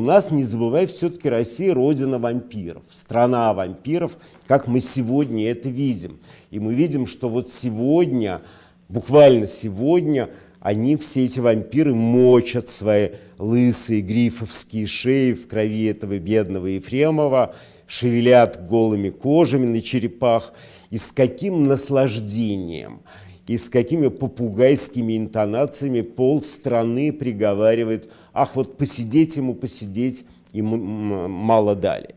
у нас, не забывай, все-таки Россия родина вампиров, страна вампиров, как мы сегодня это видим. И мы видим, что вот сегодня, буквально сегодня, они, все эти вампиры, мочат свои лысые грифовские шеи в крови этого бедного Ефремова, шевелят голыми кожами на черепах. И с каким наслаждением, и с какими попугайскими интонациями пол страны приговаривает ах, вот посидеть ему, посидеть, ему мало дали.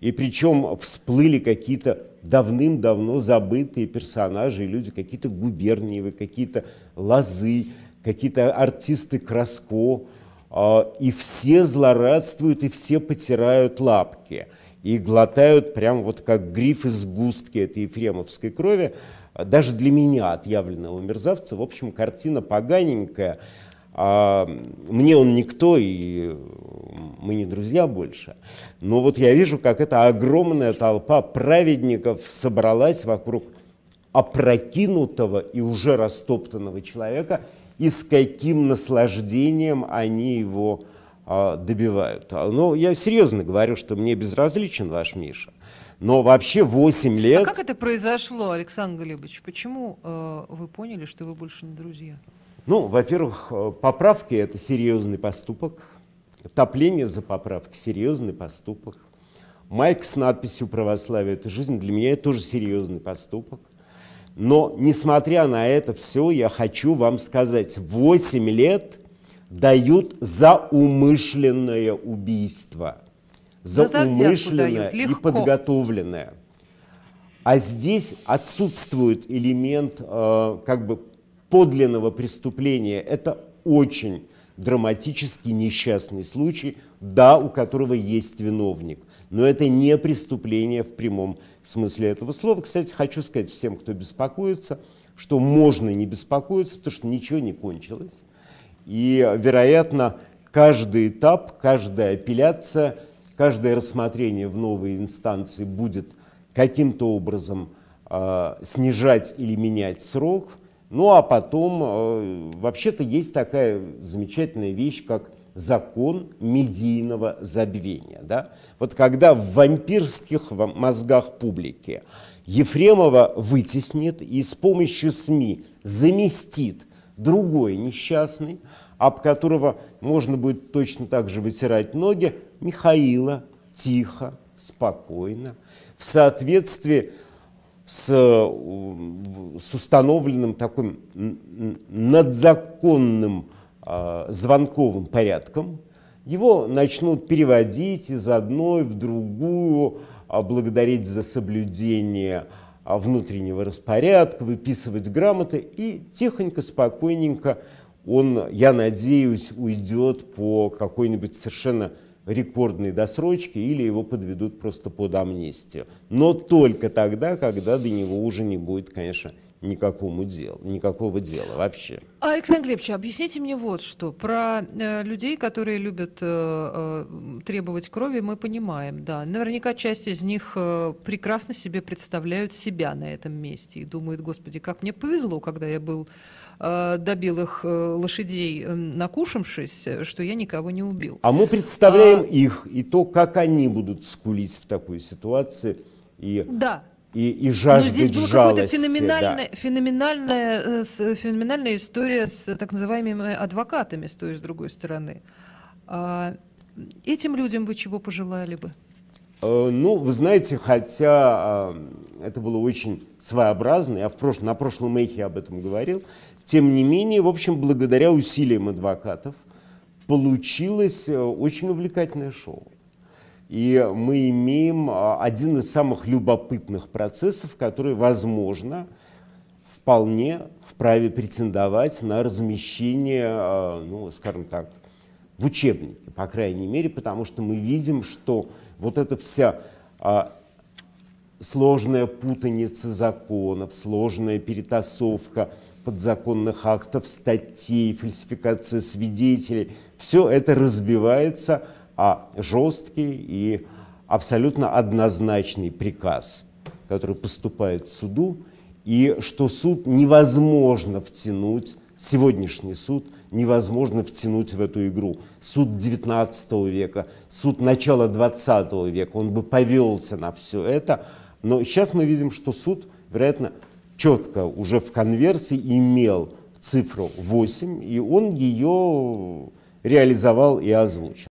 И причем всплыли какие-то давным-давно забытые персонажи люди, какие-то губерниевы, какие-то лозы, какие-то артисты Краско. А, и все злорадствуют, и все потирают лапки. И глотают прям вот как гриф из густки этой ефремовской крови. Даже для меня, отъявленного мерзавца, в общем, картина поганенькая а мне он никто, и мы не друзья больше. Но вот я вижу, как эта огромная толпа праведников собралась вокруг опрокинутого и уже растоптанного человека, и с каким наслаждением они его а, добивают. А, Но ну, я серьезно говорю, что мне безразличен ваш Миша. Но вообще 8 а лет... А как это произошло, Александр Глебович? Почему э, вы поняли, что вы больше не друзья? Ну, во-первых, э, поправки – это серьезный поступок. Топление за поправки – серьезный поступок. Майк с надписью «Православие – это жизнь» для меня это тоже серьезный поступок. Но, несмотря на это все, я хочу вам сказать, 8 лет дают за умышленное убийство. За, за умышленное дают, и подготовленное. А здесь отсутствует элемент э, как бы подлинного преступления. Это очень драматический несчастный случай, да, у которого есть виновник. Но это не преступление в прямом смысле этого слова. Кстати, хочу сказать всем, кто беспокоится, что можно не беспокоиться, потому что ничего не кончилось. И, вероятно, каждый этап, каждая апелляция, каждое рассмотрение в новой инстанции будет каким-то образом э, снижать или менять срок – ну а потом, э, вообще-то есть такая замечательная вещь, как закон медийного забвения. Да? Вот когда в вампирских мозгах публики Ефремова вытеснит и с помощью СМИ заместит другой несчастный, об которого можно будет точно так же вытирать ноги, Михаила тихо, спокойно, в соответствии с, э, с установленным таким надзаконным э, звонковым порядком. Его начнут переводить из одной в другую, а, благодарить за соблюдение а, внутреннего распорядка, выписывать грамоты, и тихонько, спокойненько он, я надеюсь, уйдет по какой-нибудь совершенно рекордной досрочки или его подведут просто под амнистию. Но только тогда, когда до него уже не будет, конечно, никакому делу, никакого дела вообще. А, Александр Глебович, объясните мне вот что. Про э, людей, которые любят э, э, требовать крови, мы понимаем, да. Наверняка часть из них э, прекрасно себе представляют себя на этом месте и думают, господи, как мне повезло, когда я был э, до белых э, лошадей э, накушавшись, что я никого не убил. А мы представляем а... их и то, как они будут скулить в такой ситуации. И да и, и жаждет Но здесь была какая-то феноменальная, да. феноменальная, феноменальная э, э, история с э, так называемыми адвокатами с той и с другой стороны. А, этим людям вы чего пожелали бы? Ну, вы знаете, хотя это было очень своеобразно, я в прош... на прошлом эхе об этом говорил, тем не менее, в общем, благодаря усилиям адвокатов получилось очень увлекательное шоу. И мы имеем а, один из самых любопытных процессов, который, возможно, вполне вправе претендовать на размещение, а, ну, скажем так, в учебнике, по крайней мере, потому что мы видим, что вот эта вся а, сложная путаница законов, сложная перетасовка подзаконных актов, статей, фальсификация свидетелей, все это разбивается а жесткий и абсолютно однозначный приказ, который поступает суду, и что суд невозможно втянуть, сегодняшний суд невозможно втянуть в эту игру. Суд 19 века, суд начала 20 века, он бы повелся на все это, но сейчас мы видим, что суд, вероятно, четко уже в конверсии имел цифру 8, и он ее реализовал и озвучил.